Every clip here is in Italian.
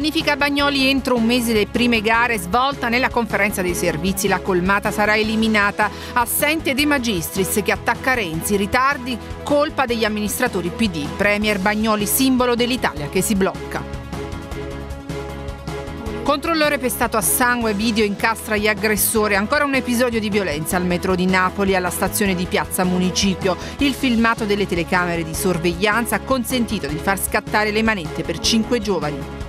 Bonifica Bagnoli entro un mese le prime gare, svolta nella conferenza dei servizi, la colmata sarà eliminata, assente De Magistris che attacca Renzi, ritardi, colpa degli amministratori PD, Premier Bagnoli simbolo dell'Italia che si blocca. Controllore pestato a sangue, video incastra gli aggressori, ancora un episodio di violenza al metro di Napoli alla stazione di Piazza Municipio. Il filmato delle telecamere di sorveglianza ha consentito di far scattare le manette per cinque giovani.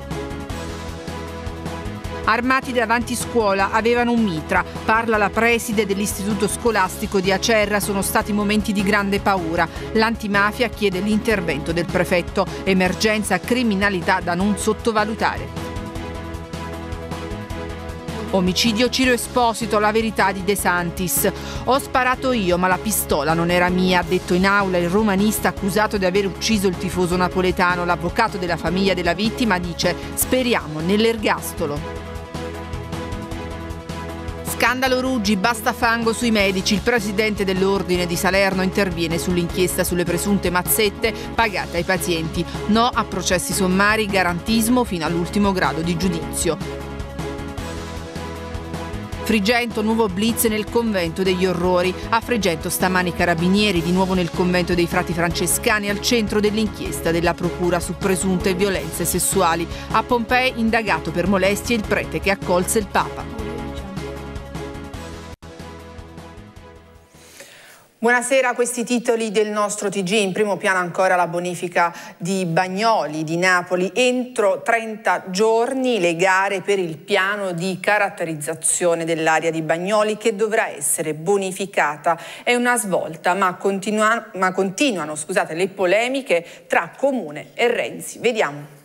Armati davanti scuola, avevano un mitra, parla la preside dell'istituto scolastico di Acerra, sono stati momenti di grande paura. L'antimafia chiede l'intervento del prefetto, emergenza criminalità da non sottovalutare. Omicidio Ciro Esposito, la verità di De Santis. Ho sparato io, ma la pistola non era mia, ha detto in aula il romanista accusato di aver ucciso il tifoso napoletano. L'avvocato della famiglia della vittima dice speriamo nell'ergastolo. Scandalo Ruggi, basta fango sui medici. Il presidente dell'Ordine di Salerno interviene sull'inchiesta sulle presunte mazzette pagate ai pazienti. No a processi sommari, garantismo fino all'ultimo grado di giudizio. Frigento, nuovo blitz nel convento degli orrori. A Frigento stamani i carabinieri, di nuovo nel convento dei frati francescani, al centro dell'inchiesta della procura su presunte violenze sessuali. A Pompei indagato per molestie il prete che accolse il Papa. Buonasera, questi titoli del nostro TG, in primo piano ancora la bonifica di Bagnoli di Napoli, entro 30 giorni le gare per il piano di caratterizzazione dell'area di Bagnoli che dovrà essere bonificata, è una svolta ma, continua, ma continuano scusate, le polemiche tra Comune e Renzi, vediamo.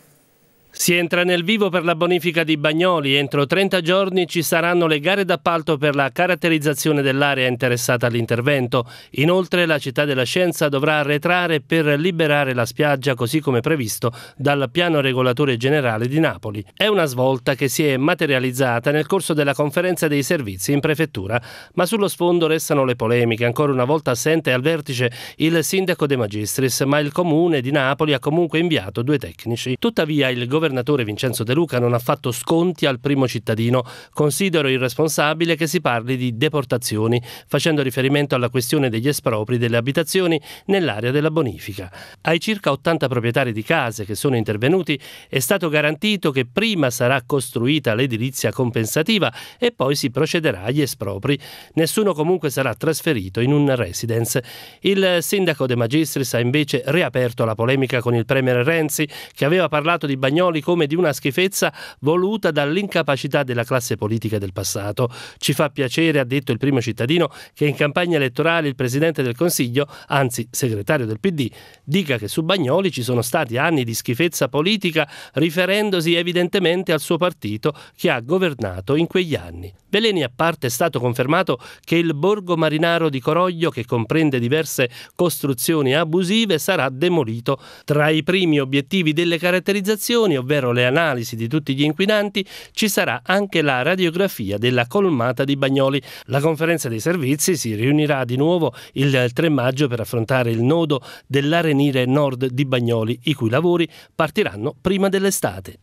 Si entra nel vivo per la bonifica di Bagnoli. Entro 30 giorni ci saranno le gare d'appalto per la caratterizzazione dell'area interessata all'intervento. Inoltre la città della scienza dovrà arretrare per liberare la spiaggia così come previsto dal piano regolatore generale di Napoli. È una svolta che si è materializzata nel corso della conferenza dei servizi in prefettura, ma sullo sfondo restano le polemiche. Ancora una volta assente al vertice il sindaco De Magistris, ma il comune di Napoli ha comunque inviato due tecnici. Tuttavia il governo governatore Vincenzo De Luca non ha fatto sconti al primo cittadino. Considero irresponsabile che si parli di deportazioni, facendo riferimento alla questione degli espropri delle abitazioni nell'area della bonifica. Ai circa 80 proprietari di case che sono intervenuti è stato garantito che prima sarà costruita l'edilizia compensativa e poi si procederà agli espropri. Nessuno comunque sarà trasferito in un residence. Il sindaco De Magistris ha invece riaperto la polemica con il premier Renzi, che aveva parlato di Bagnoli fuori come di una schifezza voluta dall'incapacità della classe politica del passato. Ci fa piacere, ha detto il primo cittadino, che in campagna elettorale il Presidente del Consiglio, anzi segretario del PD, dica che su Bagnoli ci sono stati anni di schifezza politica riferendosi evidentemente al suo partito che ha governato in quegli anni. Veleni a parte è stato confermato che il borgo marinaro di Coroglio, che comprende diverse costruzioni abusive, sarà demolito. Tra i primi obiettivi delle caratterizzazioni, ovvero ovvero le analisi di tutti gli inquinanti, ci sarà anche la radiografia della colmata di Bagnoli. La conferenza dei servizi si riunirà di nuovo il 3 maggio per affrontare il nodo dell'arenire nord di Bagnoli, i cui lavori partiranno prima dell'estate.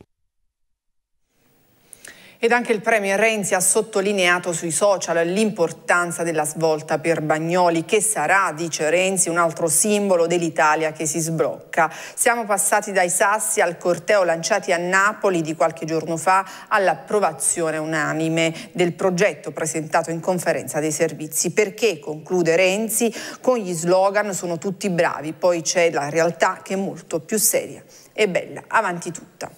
Ed anche il Premier Renzi ha sottolineato sui social l'importanza della svolta per Bagnoli, che sarà, dice Renzi, un altro simbolo dell'Italia che si sblocca. Siamo passati dai sassi al corteo lanciati a Napoli di qualche giorno fa all'approvazione unanime del progetto presentato in conferenza dei servizi. Perché, conclude Renzi, con gli slogan sono tutti bravi, poi c'è la realtà che è molto più seria e bella, avanti tutta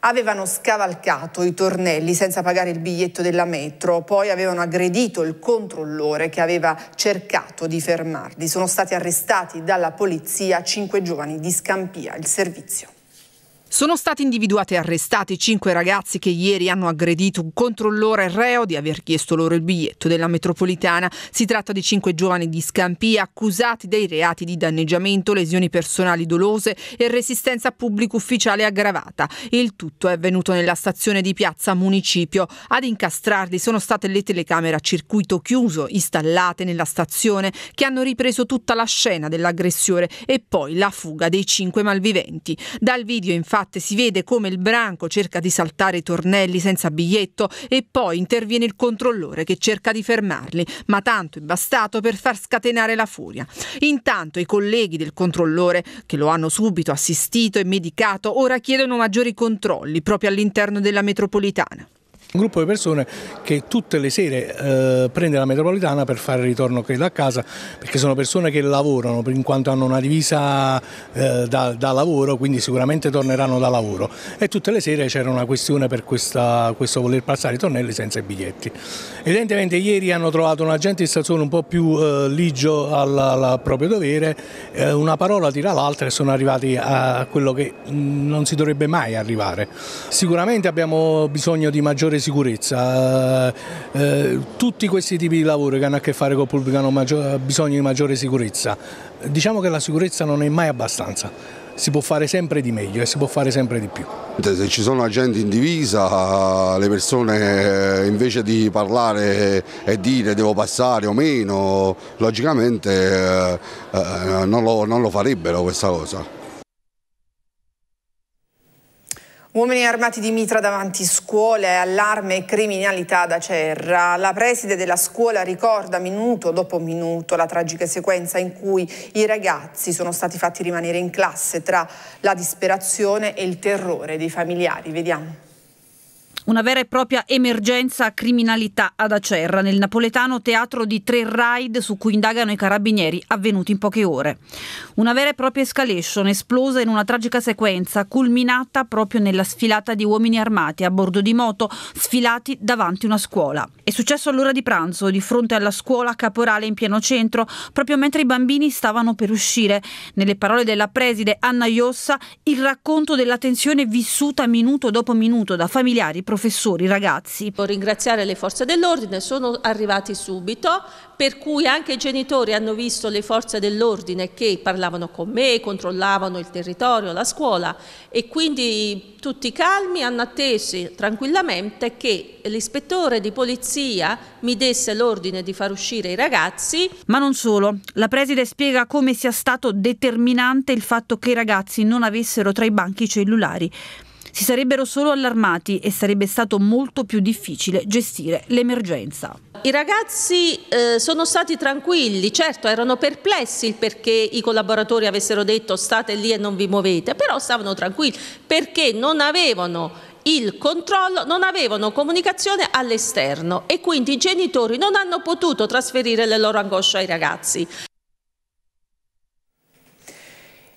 avevano scavalcato i tornelli senza pagare il biglietto della metro, poi avevano aggredito il controllore che aveva cercato di fermarli. Sono stati arrestati dalla polizia cinque giovani di Scampia, il servizio. Sono stati individuati e arrestati cinque ragazzi che ieri hanno aggredito un controllore reo di aver chiesto loro il biglietto della metropolitana. Si tratta di cinque giovani di Scampia accusati dei reati di danneggiamento, lesioni personali dolose e resistenza pubblico ufficiale aggravata. Il tutto è avvenuto nella stazione di Piazza Municipio. Ad incastrarli sono state le telecamere a circuito chiuso installate nella stazione che hanno ripreso tutta la scena dell'aggressione e poi la fuga dei cinque malviventi. Dal video infatti Infatti si vede come il branco cerca di saltare i tornelli senza biglietto e poi interviene il controllore che cerca di fermarli, ma tanto è bastato per far scatenare la furia. Intanto i colleghi del controllore, che lo hanno subito assistito e medicato, ora chiedono maggiori controlli proprio all'interno della metropolitana. Un gruppo di persone che tutte le sere eh, prende la metropolitana per fare il ritorno credo a casa perché sono persone che lavorano in quanto hanno una divisa eh, da, da, lavoro quindi sicuramente torneranno da lavoro e tutte le sere c'era una questione per questa, questo voler passare i tornelli senza i biglietti. Evidentemente ieri hanno trovato un agente di stazione un po' più eh, ligio al, al, proprio dovere, eh, una parola tira l'altra e sono arrivati a quello che mh, mm, non si dovrebbe mai arrivare. Sicuramente abbiamo bisogno di maggiore fare sicurezza, eh, eh, tutti questi tipi di lavori che hanno a che fare con il pubblico hanno maggior, bisogno di maggiore sicurezza, diciamo che la sicurezza non è mai abbastanza, si può fare sempre di meglio e si può fare sempre di più. Se ci sono agenti in divisa, le persone eh, invece di parlare e dire devo passare o meno, logicamente eh, eh non, lo, non lo farebbero questa cosa. Uomini armati di mitra davanti scuole, allarme e criminalità da Cerra. La preside della scuola ricorda minuto dopo minuto la tragica sequenza in cui i ragazzi sono stati fatti rimanere in classe tra la disperazione e il terrore dei familiari. Vediamo. Una vera e propria emergenza criminalità ad Acerra, nel napoletano teatro di tre raid su cui indagano i carabinieri avvenuti in poche ore. Una vera e propria escalation esplosa in una tragica sequenza culminata proprio nella sfilata di uomini armati a bordo di moto sfilati davanti una scuola. È successo all'ora di pranzo di fronte alla scuola caporale in pieno centro proprio mentre i bambini stavano per uscire. Nelle parole della preside Anna Iossa il racconto della tensione vissuta minuto dopo minuto da familiari professori, ragazzi. Devo ringraziare le forze dell'ordine, sono arrivati subito, per cui anche i genitori hanno visto le forze dell'ordine che parlavano con me, controllavano il territorio, la scuola e quindi tutti calmi hanno atteso tranquillamente che l'ispettore di polizia mi desse l'ordine di far uscire i ragazzi. Ma non solo, la preside spiega come sia stato determinante il fatto che i ragazzi non avessero tra i banchi cellulari. Si sarebbero solo allarmati e sarebbe stato molto più difficile gestire l'emergenza. I ragazzi eh, sono stati tranquilli, certo erano perplessi perché i collaboratori avessero detto state lì e non vi muovete, però stavano tranquilli perché non avevano il controllo, non avevano comunicazione all'esterno e quindi i genitori non hanno potuto trasferire le loro angosce ai ragazzi.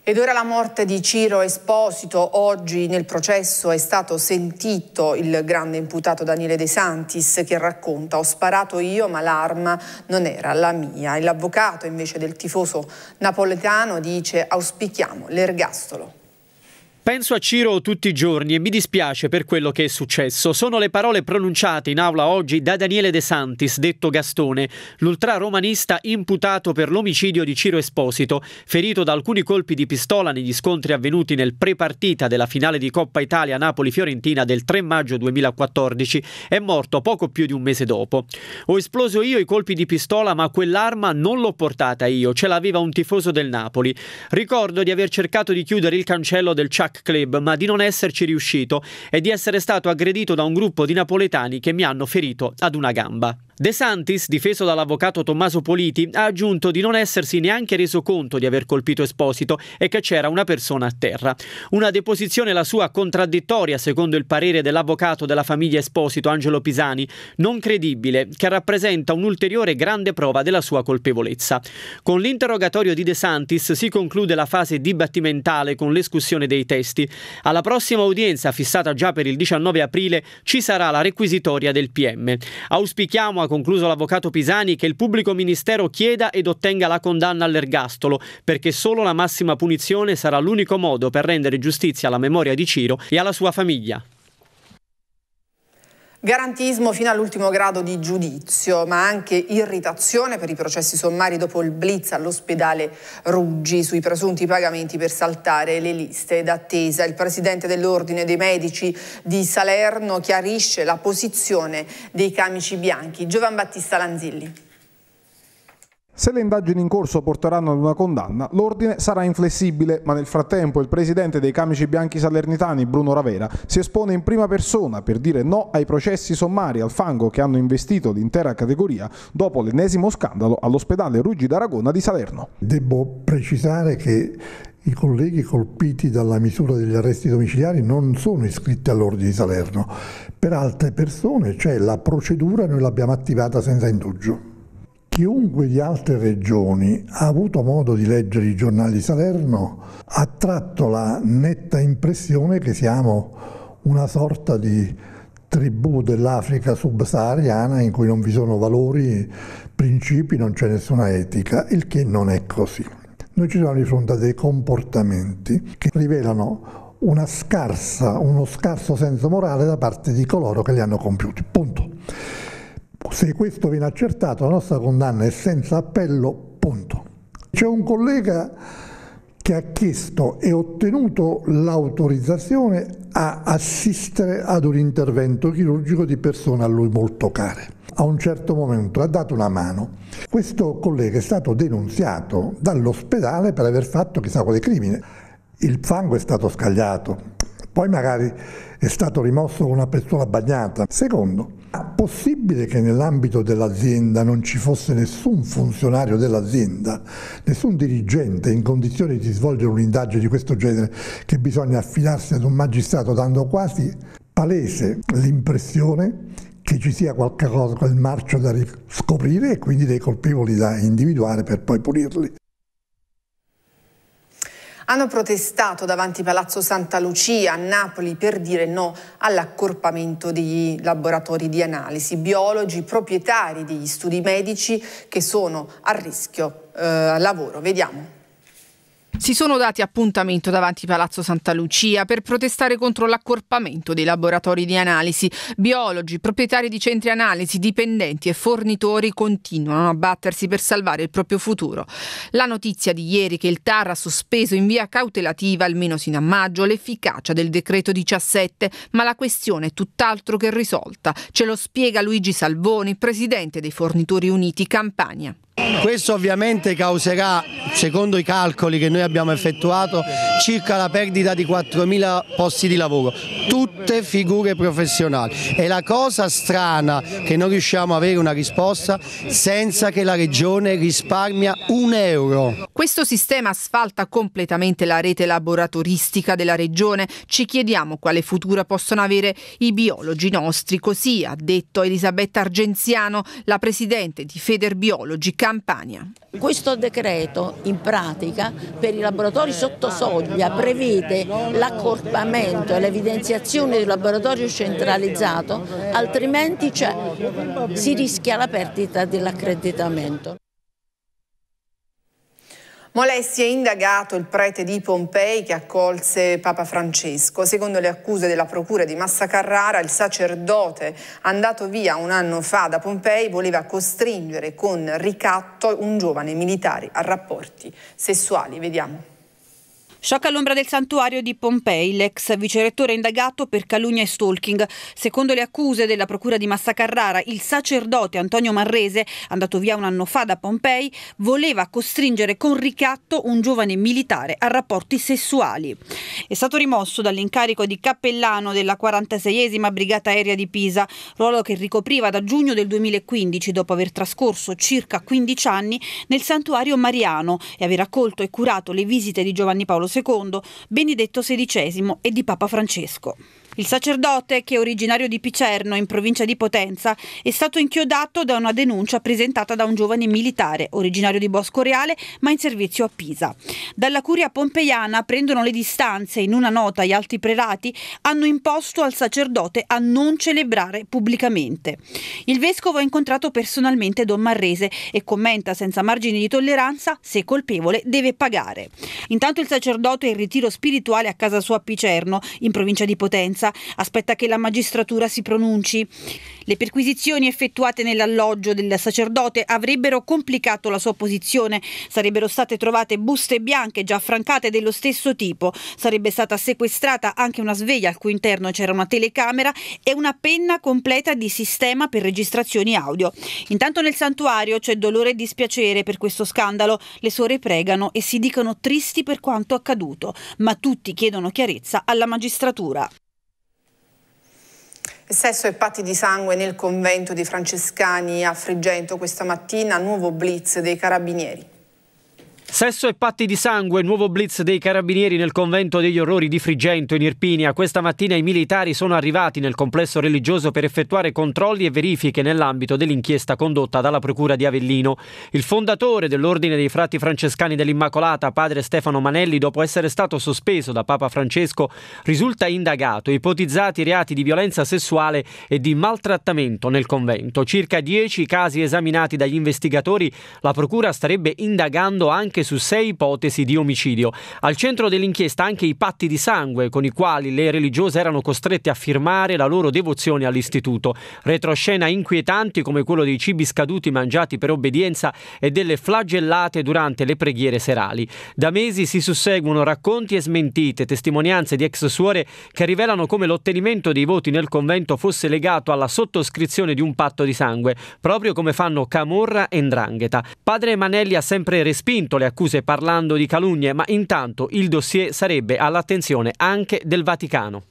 Ed ora la morte di Ciro Esposito, oggi nel processo è stato sentito il grande imputato Daniele De Santis che racconta ho sparato io ma l'arma non era la mia. E l'avvocato invece del tifoso napoletano dice auspichiamo l'ergastolo. Penso a Ciro tutti i giorni e mi dispiace per quello che è successo. Sono le parole pronunciate in aula oggi da Daniele De Santis, detto Gastone, l'ultraromanista imputato per l'omicidio di Ciro Esposito, ferito da alcuni colpi di pistola negli scontri avvenuti nel prepartita della finale di Coppa Italia Napoli-Fiorentina del 3 maggio 2014, è morto poco più di un mese dopo. Ho esploso io i colpi di pistola, ma quell'arma non l'ho portata io, ce l'aveva un tifoso del Napoli. Ricordo di aver cercato di chiudere il cancello del Chuck track club, ma di non esserci riuscito e di essere stato aggredito da un gruppo di napoletani che mi hanno ferito ad una gamba. De Santis, difeso dall'avvocato Tommaso Politi, ha aggiunto di non essersi neanche reso conto di aver colpito Esposito e che c'era una persona a terra. Una deposizione la sua contraddittoria, secondo il parere dell'avvocato della famiglia Esposito Angelo Pisani, non credibile, che rappresenta un'ulteriore grande prova della sua colpevolezza. Con l'interrogatorio di De Santis si conclude la fase dibattimentale con l'escussione dei testi. Alla prossima udienza, fissata già per il 19 aprile, ci sarà la requisitoria del PM. Auspichiamo a concluso l'avvocato Pisani, che il pubblico ministero chieda ed ottenga la condanna all'ergastolo, perché solo la massima punizione sarà l'unico modo per rendere giustizia alla memoria di Ciro e alla sua famiglia. Garantismo fino all'ultimo grado di giudizio, ma anche irritazione per i processi sommari dopo il blitz all'ospedale Ruggi sui presunti pagamenti per saltare le liste d'attesa. Il presidente dell'Ordine dei Medici di Salerno chiarisce la posizione dei camici bianchi. Giovan Battista Lanzilli. Se le indagini in corso porteranno ad una condanna, l'ordine sarà inflessibile, ma nel frattempo il presidente dei camici bianchi salernitani, Bruno Ravera, si espone in prima persona per dire no ai processi sommari al fango che hanno investito l'intera categoria dopo l'ennesimo scandalo all'ospedale Ruggi d'Aragona di Salerno. Devo precisare che i colleghi colpiti dalla misura degli arresti domiciliari non sono iscritti all'Ordine di Salerno. Per altre persone c'è cioè la procedura, noi l'abbiamo attivata senza indugio. Chiunque di altre regioni ha avuto modo di leggere i giornali di Salerno ha tratto la netta impressione che siamo una sorta di tribù dell'Africa subsahariana in cui non vi sono valori, principi, non c'è nessuna etica, il che non è così. Noi ci siamo di fronte a dei comportamenti che rivelano scarsa, uno scarso senso morale da parte di coloro che li hanno compiuti. Punto. Se questo viene accertato, la nostra condanna è senza appello, punto. C'è un collega che ha chiesto e ottenuto l'autorizzazione a assistere ad un intervento chirurgico di persone a lui molto care. A un certo momento ha dato una mano. Questo collega è stato denunziato dall'ospedale per aver fatto chissà quale crimine. Il fango è stato scagliato, poi magari è stato rimosso con una persona bagnata. Secondo, possibile che nell'ambito dell'azienda non ci fosse nessun funzionario dell'azienda, nessun dirigente in condizioni di svolgere un'indagine di questo genere, che bisogna affidarsi ad un magistrato dando quasi palese l'impressione che ci sia qualcosa, quel marcio da riscoprire e quindi dei colpevoli da individuare per poi punirli hanno protestato davanti Palazzo Santa Lucia a Napoli per dire no all'accorpamento degli laboratori di analisi, biologi proprietari degli studi medici che sono a rischio eh, lavoro. Vediamo si sono dati appuntamento davanti Palazzo Santa Lucia per protestare contro l'accorpamento dei laboratori di analisi. Biologi, proprietari di centri analisi, dipendenti e fornitori continuano a battersi per salvare il proprio futuro. La notizia di ieri che il TAR ha sospeso in via cautelativa, almeno sino a maggio, l'efficacia del decreto 17, ma la questione è tutt'altro che risolta. Ce lo spiega Luigi Salvoni, presidente dei Fornitori Uniti Campania. Questo ovviamente causerà, secondo i calcoli che noi abbiamo effettuato, circa la perdita di 4.000 posti di lavoro, tutte figure professionali. E la cosa strana che non riusciamo a avere una risposta senza che la Regione risparmia un euro. Questo sistema asfalta completamente la rete laboratoristica della Regione. Ci chiediamo quale futuro possono avere i biologi nostri. Così ha detto Elisabetta Argenziano, la presidente di Federbiologi Campania. Questo decreto in pratica per i laboratori sotto soglia prevede l'accorpamento e l'evidenziazione del laboratorio centralizzato, altrimenti cioè, si rischia la perdita dell'accreditamento. Molessi è indagato il prete di Pompei che accolse Papa Francesco. Secondo le accuse della procura di Massa Carrara, il sacerdote andato via un anno fa da Pompei voleva costringere con ricatto un giovane militare a rapporti sessuali. Vediamo. Sciocca all'ombra del santuario di Pompei, l'ex vicerettore indagato per calunnia e stalking. Secondo le accuse della procura di Massa Carrara, il sacerdote Antonio Marrese, andato via un anno fa da Pompei, voleva costringere con ricatto un giovane militare a rapporti sessuali. È stato rimosso dall'incarico di cappellano della 46esima Brigata Aerea di Pisa, ruolo che ricopriva da giugno del 2015 dopo aver trascorso circa 15 anni nel santuario mariano e aver accolto e curato le visite di Giovanni Paolo II, Benedetto XVI e di Papa Francesco. Il sacerdote, che è originario di Picerno, in provincia di Potenza, è stato inchiodato da una denuncia presentata da un giovane militare, originario di Bosco Reale, ma in servizio a Pisa. Dalla curia pompeiana prendono le distanze. In una nota gli alti prelati hanno imposto al sacerdote a non celebrare pubblicamente. Il vescovo ha incontrato personalmente Don Marrese e commenta senza margini di tolleranza se colpevole deve pagare. Intanto il sacerdote è in ritiro spirituale a casa sua a Picerno, in provincia di Potenza aspetta che la magistratura si pronunci. Le perquisizioni effettuate nell'alloggio del sacerdote avrebbero complicato la sua posizione. Sarebbero state trovate buste bianche già affrancate dello stesso tipo. Sarebbe stata sequestrata anche una sveglia al cui interno c'era una telecamera e una penna completa di sistema per registrazioni audio. Intanto nel santuario c'è dolore e dispiacere per questo scandalo. Le suore pregano e si dicono tristi per quanto accaduto, ma tutti chiedono chiarezza alla magistratura. Sesso e patti di sangue nel convento dei francescani a Frigento questa mattina, nuovo blitz dei carabinieri. Sesso e patti di sangue, nuovo blitz dei carabinieri nel convento degli orrori di Frigento in Irpinia. Questa mattina i militari sono arrivati nel complesso religioso per effettuare controlli e verifiche nell'ambito dell'inchiesta condotta dalla Procura di Avellino. Il fondatore dell'Ordine dei Frati Francescani dell'Immacolata, padre Stefano Manelli, dopo essere stato sospeso da Papa Francesco, risulta indagato, ipotizzati reati di violenza sessuale e di maltrattamento nel convento. Circa dieci casi esaminati dagli investigatori, la Procura starebbe indagando anche anche su sei ipotesi di omicidio. Al centro dell'inchiesta anche i patti di sangue con i quali le religiose erano costrette a firmare la loro devozione all'istituto. Retroscena inquietanti come quello dei cibi scaduti mangiati per obbedienza e delle flagellate durante le preghiere serali. Da mesi si susseguono racconti e smentite, testimonianze di ex suore che rivelano come l'ottenimento dei voti nel convento fosse legato alla sottoscrizione di un patto di sangue, proprio come fanno Camorra e Ndrangheta. Padre Manelli ha sempre respinto le accuse parlando di calunnie, ma intanto il dossier sarebbe all'attenzione anche del Vaticano.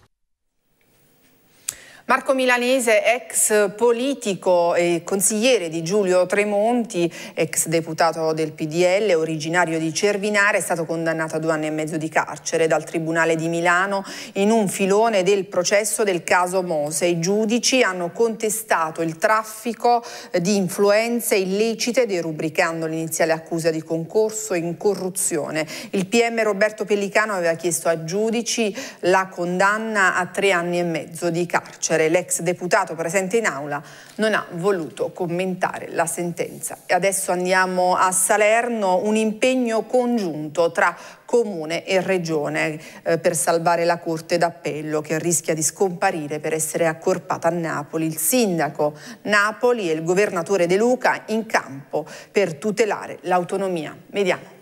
Marco Milanese, ex politico e consigliere di Giulio Tremonti, ex deputato del PDL, originario di Cervinare, è stato condannato a due anni e mezzo di carcere dal Tribunale di Milano in un filone del processo del caso Mose. I giudici hanno contestato il traffico di influenze illecite, derubricando l'iniziale accusa di concorso in corruzione. Il PM Roberto Pellicano aveva chiesto a giudici la condanna a tre anni e mezzo di carcere difendere l'ex deputato presente in aula, non ha voluto commentare la sentenza. E adesso andiamo a Salerno, un impegno congiunto tra Comune e Regione eh, per salvare la Corte d'Appello che rischia di scomparire per essere accorpata a Napoli. Il sindaco Napoli e il governatore De Luca in campo per tutelare l'autonomia. Vediamo.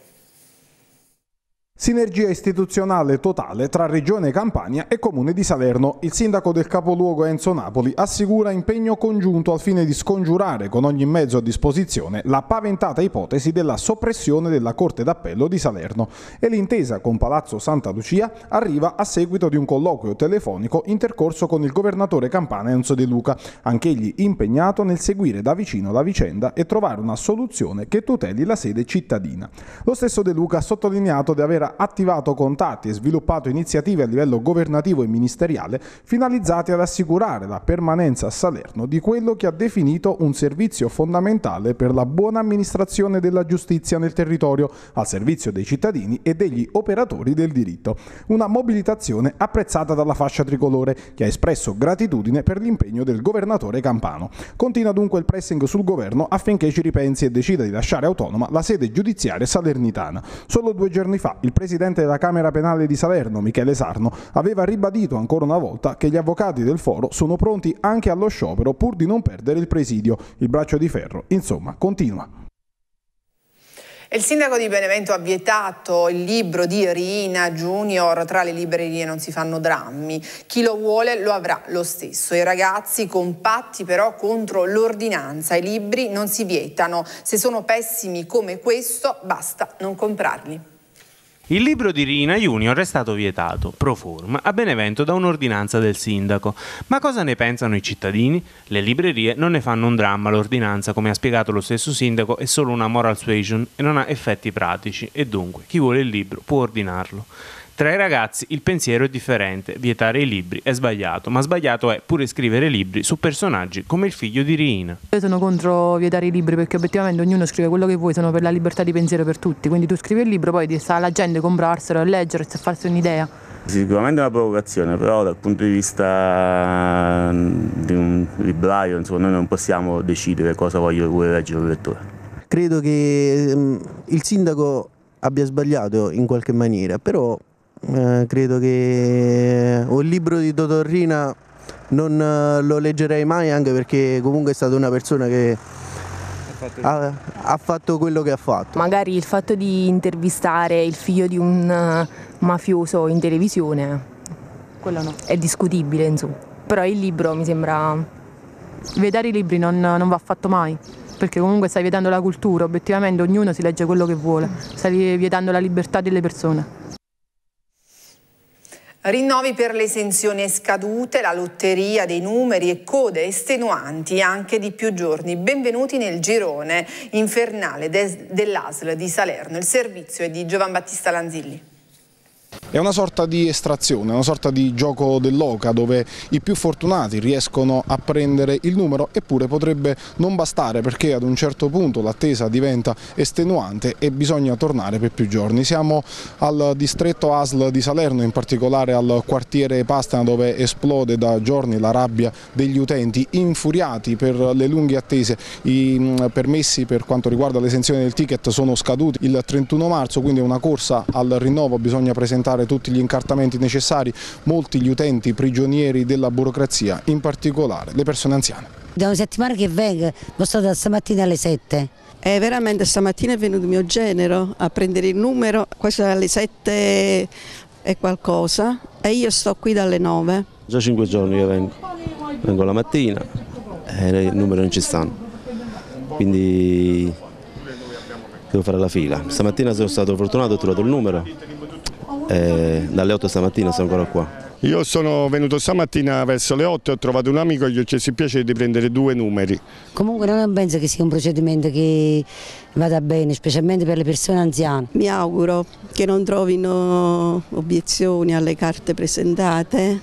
Sinergia istituzionale totale tra Regione Campania e Comune di Salerno. Il sindaco del capoluogo Enzo Napoli assicura impegno congiunto al fine di scongiurare con ogni mezzo a disposizione la paventata ipotesi della soppressione della Corte d'Appello di Salerno e l'intesa con Palazzo Santa Lucia arriva a seguito di un colloquio telefonico intercorso con il governatore campana Enzo De Luca, anch'egli impegnato nel seguire da vicino la vicenda e trovare una soluzione che tuteli la sede cittadina. Lo stesso De Luca ha sottolineato di aver attivato contatti e sviluppato iniziative a livello governativo e ministeriale finalizzate ad assicurare la permanenza a Salerno di quello che ha definito un servizio fondamentale per la buona amministrazione della giustizia nel territorio, al servizio dei cittadini e degli operatori del diritto. Una mobilitazione apprezzata dalla fascia tricolore che ha espresso gratitudine per l'impegno del governatore campano. Continua dunque il pressing sul governo affinché ci ripensi e decida di lasciare autonoma la sede giudiziaria salernitana. Solo due giorni fa il presidente della Camera Penale di Salerno, Michele Sarno, aveva ribadito ancora una volta che gli avvocati del foro sono pronti anche allo sciopero pur di non perdere il presidio. Il braccio di ferro, insomma, continua. Il sindaco di Benevento ha vietato il libro di Rina Junior, tra le librerie non si fanno drammi, chi lo vuole lo avrà lo stesso. I ragazzi compatti però contro l'ordinanza, i libri non si vietano, se sono pessimi come questo basta non comprarli. Il libro di Rina Junior è stato vietato, pro forma, a Benevento da un'ordinanza del sindaco. Ma cosa ne pensano i cittadini? Le librerie non ne fanno un dramma, l'ordinanza, come ha spiegato lo stesso sindaco, è solo una moral suasion e non ha effetti pratici e dunque chi vuole il libro può ordinarlo. Tra i ragazzi il pensiero è differente, vietare i libri è sbagliato, ma sbagliato è pure scrivere libri su personaggi come il figlio di Riina. Io sono contro vietare i libri perché obiettivamente ognuno scrive quello che vuoi, sono per la libertà di pensiero per tutti, quindi tu scrivi il libro, poi sta alla gente comprarselo, a leggere, a farsi un'idea. Sicuramente è una provocazione, però dal punto di vista mm, di un libraio, insomma, noi non possiamo decidere cosa voglio leggere il lettore. Credo che mm, il sindaco abbia sbagliato in qualche maniera, però eh, credo che eh, un libro di Dottor Rina non eh, lo leggerei mai anche perché comunque è stata una persona che ha, ha, fatto quello che ha fatto. Magari il fatto di intervistare il figlio di un mafioso in televisione no. è discutibile, insomma. Però il libro mi sembra... Vietare i libri non, non, va fatto mai, perché comunque stai vietando la cultura, obiettivamente ognuno si legge quello che vuole, stai vietando la libertà delle persone. Rinnovi per le esenzioni scadute, la lotteria dei numeri e code estenuanti anche di più giorni. Benvenuti nel girone infernale de dell'ASL di Salerno. Il servizio è di Giovan Battista Lanzilli. È una sorta di estrazione, una sorta di gioco dell'oca dove i più fortunati riescono a prendere il numero eppure potrebbe non bastare perché ad un certo punto l'attesa diventa estenuante e bisogna tornare per più giorni. Siamo al distretto ASL di Salerno, in particolare al quartiere Pastana dove esplode da giorni la rabbia degli utenti infuriati per le lunghe attese. I mm, permessi per quanto riguarda l'esenzione del ticket sono scaduti il 31 marzo, quindi è una corsa al rinnovo, bisogna presentare realizzare tutti gli incartamenti necessari, molti gli utenti prigionieri della burocrazia, in particolare le persone anziane. Da una settimana che vengo, sono stata stamattina alle 7. Eh, veramente stamattina è venuto mio genero a prendere il numero, questo è alle 7 e qualcosa e io sto qui dalle 9. Già 5 giorni che vengo, vengo la mattina eh, e il numero non ci stanno, quindi devo fare la fila. Stamattina sono stato fortunato, ho trovato il numero, e eh, dalle 8 stamattina sono ancora qua. Io sono venuto stamattina verso le 8 e ho trovato un amico e gli ho chiesto il piacere di prendere due numeri. Comunque non penso che sia un procedimento che vada bene, specialmente per le persone anziane. Mi auguro che non trovino obiezioni alle carte presentate.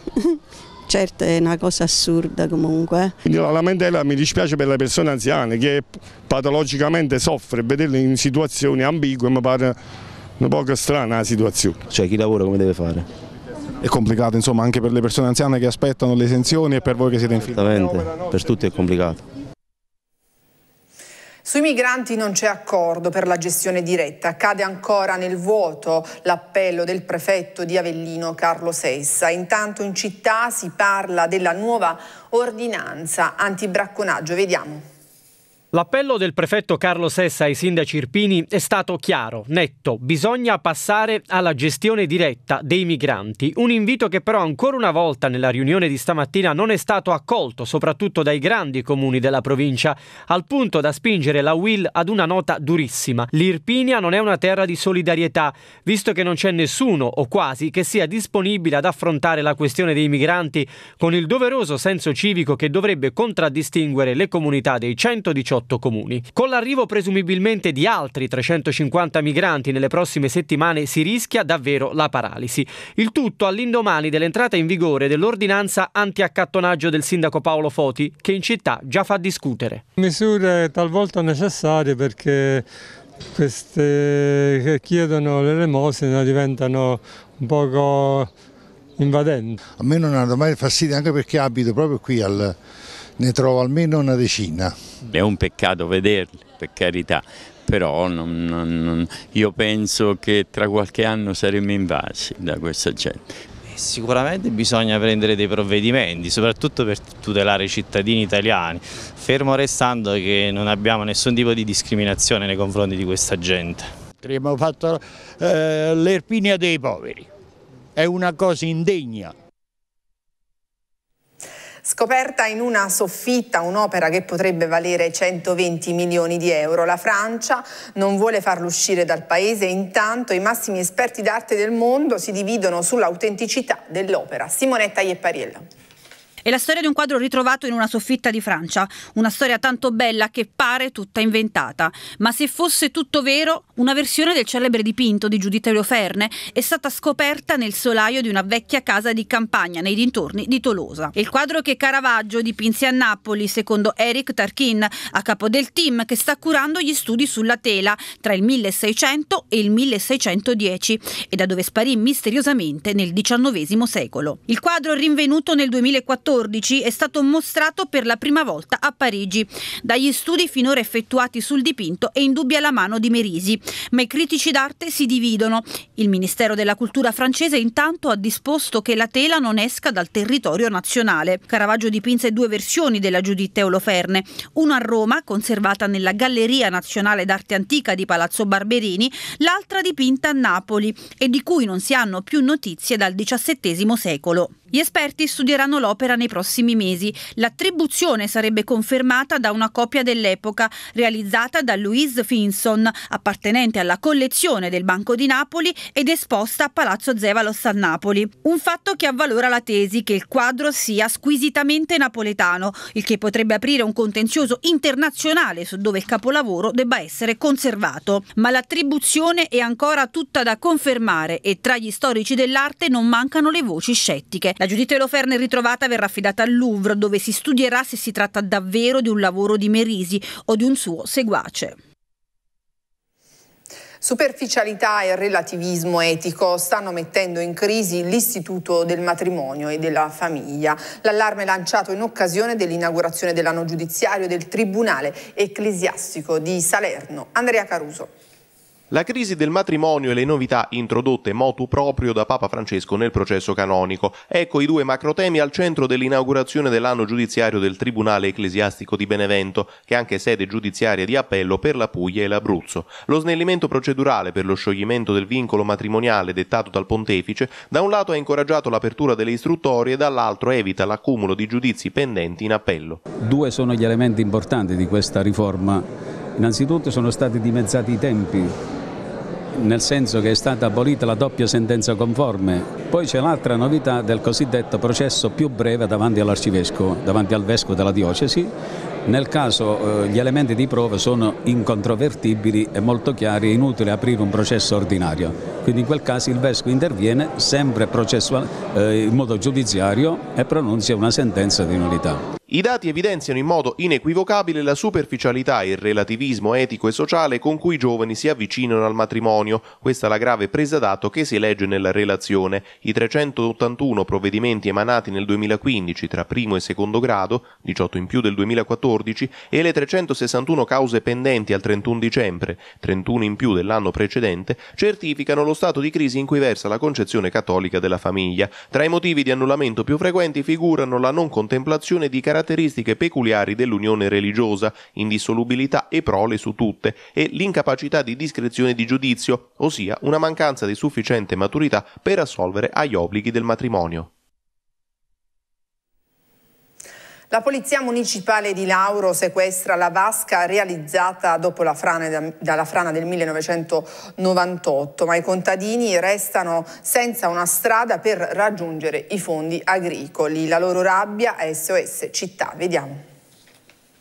Certo è una cosa assurda comunque. la lamentela mi dispiace per le persone anziane che patologicamente soffre, vederle in situazioni ambigue mi pare una poca strana la situazione. Cioè chi lavora come deve fare? È complicato insomma anche per le persone anziane che aspettano le esenzioni e per voi che siete in fila. Esattamente, per tutti è complicato. Sui migranti non c'è accordo per la gestione diretta, cade ancora nel vuoto l'appello del prefetto di Avellino Carlo Sessa. Intanto in città si parla della nuova ordinanza antibracconaggio, vediamo. L'appello del prefetto Carlo Sessa ai sindaci irpini è stato chiaro, netto, bisogna passare alla gestione diretta dei migranti, un invito che però ancora una volta nella riunione di stamattina non è stato accolto, soprattutto dai grandi comuni della provincia, al punto da spingere la Will ad una nota durissima. L'Irpinia non è una terra di solidarietà, visto che non c'è nessuno o quasi che sia disponibile ad affrontare la questione dei migranti con il doveroso senso civico che dovrebbe contraddistinguere le comunità dei 118 38 comuni. Con l'arrivo presumibilmente di altri 350 migranti nelle prossime settimane si rischia davvero la paralisi. Il tutto all'indomani dell'entrata in vigore dell'ordinanza anti-accattonaggio del sindaco Paolo Foti, che in città già fa discutere. Misure talvolta necessarie perché queste che chiedono l'elemosina diventano un poco invadenti. A me non hanno mai fastidio anche perché abito proprio qui al, ne trovo almeno una decina. È un peccato vederli, per carità, però non, non, io penso che tra qualche anno saremo invasi da questa gente. Eh, sicuramente bisogna prendere dei provvedimenti, soprattutto per tutelare i cittadini italiani, fermo restando che non abbiamo nessun tipo di discriminazione nei confronti di questa gente. Abbiamo fatto eh, l'erpinia dei poveri, è una cosa indegna. Scoperta in una soffitta un'opera che potrebbe valere 120 milioni di euro. La Francia non vuole farlo uscire dal paese, e intanto i massimi esperti d'arte del mondo si dividono sull'autenticità dell'opera. Simonetta Iepariello. È la storia di un quadro ritrovato in una soffitta di Francia, una storia tanto bella che pare tutta inventata, ma se fosse tutto vero, una versione del celebre dipinto di Giuditta Leoferne è stata scoperta nel solaio di una vecchia casa di campagna nei dintorni di Tolosa. Il quadro che Caravaggio dipinse a Napoli, secondo Eric Tarkin, a capo del team che sta curando gli studi sulla tela tra il 1600 e il 1610 e da dove sparì misteriosamente nel XIX secolo. Il quadro rinvenuto nel 2014 2014 è stato mostrato per la prima volta a Parigi. Dagli studi finora effettuati sul dipinto è indubbia la mano di Merisi, ma i critici d'arte si dividono. Il Ministero della Cultura francese intanto ha disposto che la tela non esca dal territorio nazionale. Caravaggio dipinse due versioni della Giuditta Oloferne, una a Roma, conservata nella Galleria Nazionale d'Arte Antica di Palazzo Barberini, l'altra dipinta a Napoli e di cui non si hanno più notizie dal XVII secolo. Gli esperti studieranno l'opera nei prossimi mesi. L'attribuzione sarebbe confermata da una copia dell'epoca realizzata da Louise Finson, appartenente alla collezione del Banco di Napoli ed esposta a Palazzo Zevalos a Napoli. Un fatto che avvalora la tesi che il quadro sia squisitamente napoletano, il che potrebbe aprire un contenzioso internazionale su dove il capolavoro debba essere conservato. Ma l'attribuzione è ancora tutta da confermare e tra gli storici dell'arte non mancano le voci scettiche. La la Giuditta Eloferne ritrovata verrà affidata al Louvre, dove si studierà se si tratta davvero di un lavoro di Merisi o di un suo seguace. Superficialità e relativismo etico stanno mettendo in crisi l'istituto del matrimonio e della famiglia. L'allarme lanciato in occasione dell'inaugurazione dell'anno giudiziario del Tribunale ecclesiastico di Salerno. Andrea Caruso. La crisi del matrimonio e le novità introdotte motu proprio da Papa Francesco nel processo canonico. Ecco i due macrotemi al centro dell'inaugurazione dell'anno giudiziario del Tribunale Ecclesiastico di Benevento, che è anche sede giudiziaria di appello per la Puglia e l'Abruzzo. Lo snellimento procedurale per lo scioglimento del vincolo matrimoniale dettato dal pontefice, da un lato ha incoraggiato l'apertura delle istruttorie, dall'altro evita l'accumulo di giudizi pendenti in appello. Due sono gli elementi importanti di questa riforma. Innanzitutto sono stati dimezzati i tempi nel senso che è stata abolita la doppia sentenza conforme. Poi c'è l'altra novità del cosiddetto processo più breve davanti all'arcivescovo, davanti al vescovo della diocesi, nel caso eh, gli elementi di prova sono incontrovertibili e molto chiari, è inutile aprire un processo ordinario. Quindi in quel caso il vescovo interviene sempre eh, in modo giudiziario e pronuncia una sentenza di nullità. I dati evidenziano in modo inequivocabile la superficialità e il relativismo etico e sociale con cui i giovani si avvicinano al matrimonio. Questa è la grave presa d'atto che si legge nella relazione. I 381 provvedimenti emanati nel 2015 tra primo e secondo grado, 18 in più del 2014, e le 361 cause pendenti al 31 dicembre, 31 in più dell'anno precedente, certificano lo stato di crisi in cui versa la concezione cattolica della famiglia. Tra i motivi di annullamento più frequenti figurano la non contemplazione di caratteristiche caratteristiche peculiari dell'unione religiosa, indissolubilità e prole su tutte, e l'incapacità di discrezione di giudizio, ossia una mancanza di sufficiente maturità per assolvere agli obblighi del matrimonio. La polizia municipale di Lauro sequestra la vasca realizzata dopo la frana, dalla frana del 1998, ma i contadini restano senza una strada per raggiungere i fondi agricoli. La loro rabbia è SOS Città. Vediamo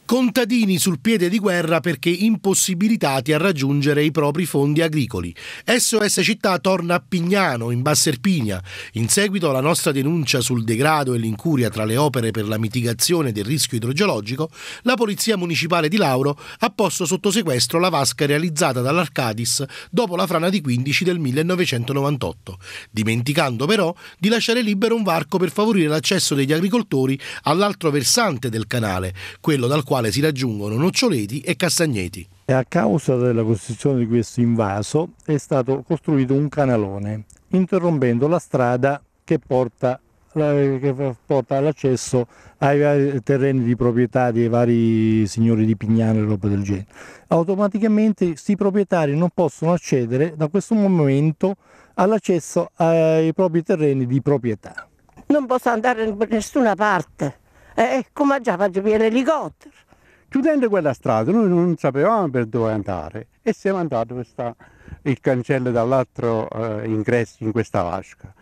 contadini sul piede di guerra perché impossibilitati a raggiungere i propri fondi agricoli. SOS Città torna a Pignano, in Basserpigna. In seguito alla nostra denuncia sul degrado e l'incuria tra le opere per la mitigazione del rischio idrogeologico, la Polizia Municipale di Lauro ha posto sotto sequestro la vasca realizzata dall'Arcadis dopo la frana di 15 del 1998, dimenticando però di lasciare libero un varco per favorire l'accesso degli agricoltori all'altro versante del canale, quello dal quale quale si raggiungono noccioleti e castagneti. A causa della costruzione di questo invaso è stato costruito un canalone, interrompendo la strada che porta, che porta all'accesso ai terreni di proprietà dei vari signori di Pignano e roba del genere. Automaticamente questi proprietari non possono accedere da questo momento all'accesso ai propri terreni di proprietà. Non posso andare da nessuna parte e eh, eh, come già faccio via l'elicottero? Chiudendo quella strada, noi non sapevamo per dove andare e siamo andati per sta, il cancello dall'altro eh, ingresso in questa vasca.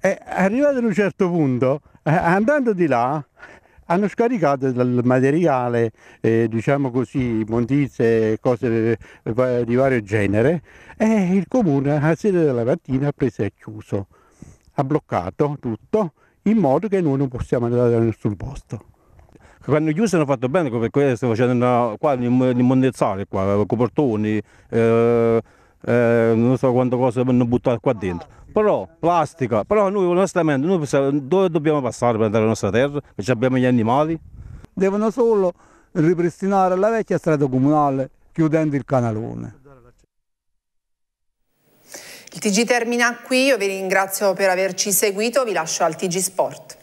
E arrivato ad un certo punto, eh, andando di là, hanno scaricato del materiale, eh, diciamo così, montizie, cose eh, di vario genere e il comune a sera della mattina ha preso e chiuso, ha bloccato tutto in modo che noi non possiamo andare da nessun posto. Quando chiusi hanno fatto bene come perché stiamo facendo una, qua di mondezzare, qua, eh, copertoni, eh, eh, non so quante cose hanno buttato qua dentro. Però plastica, però noi onestamente noi possiamo, dove dobbiamo passare per andare alla nostra terra? Perché abbiamo gli animali. Devono solo ripristinare la vecchia strada comunale chiudendo il canalone. Il TG termina qui, io vi ringrazio per averci seguito, vi lascio al TG Sport.